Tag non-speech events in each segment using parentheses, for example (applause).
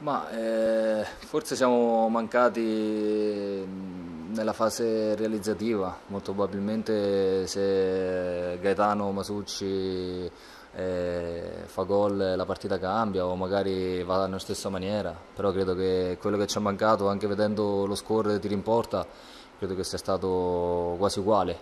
Ma eh, forse siamo mancati mm, nella fase realizzativa, molto probabilmente se Gaetano, Masucci eh, fa gol la partita cambia o magari va nella stessa maniera, però credo che quello che ci ha mancato, anche vedendo lo score di tiro in porta, credo che sia stato quasi uguale.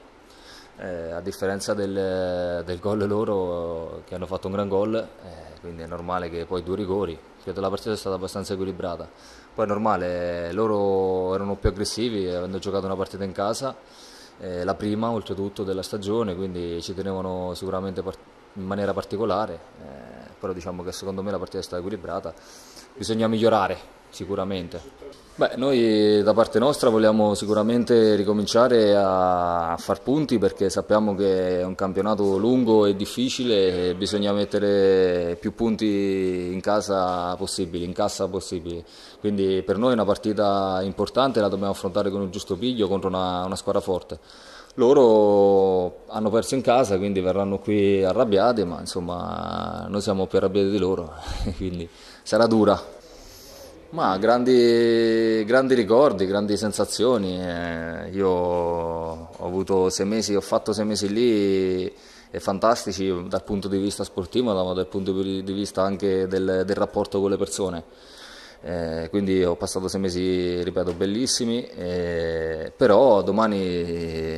Eh, a differenza del, del, gol loro che hanno fatto un gran gol, eh, quindi è normale che poi due rigori, credo la partita è stata abbastanza equilibrata. Poi è normale, loro erano più aggressivi avendo giocato una partita in casa, eh, la prima oltretutto della stagione, quindi ci tenevano sicuramente in maniera particolare, eh, però diciamo che secondo me la partita è stata equilibrata, bisogna migliorare sicuramente. Beh, noi eh, da parte nostra vogliamo sicuramente ricominciare a far punti perché sappiamo che è un campionato lungo e difficile e bisogna mettere più punti in casa possibili, in cassa possibile. Quindi per noi è una partita importante, la dobbiamo affrontare con il giusto piglio contro una, una squadra forte. Loro hanno perso in casa, quindi verranno qui arrabbiati, ma insomma noi siamo più arrabbiati di loro, (laughs) quindi sarà dura. Ma grandi, grandi ricordi, grandi sensazioni. Eh, io ho avuto sei mesi, ho fatto sei mesi lì e fantastici dal punto di vista sportivo, ma dal punto di vista anche del, del rapporto con le persone. Eh, quindi ho passato sei mesi, ripeto, bellissimi, eh, però domani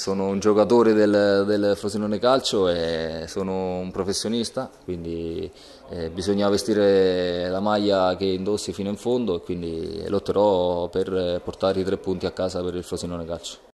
sono un giocatore del, del, Frosinone Calcio e sono un professionista, quindi eh, bisogna vestire la maglia che indossi fino in fondo e quindi lotterò per portare i tre punti a casa per il Frosinone Calcio.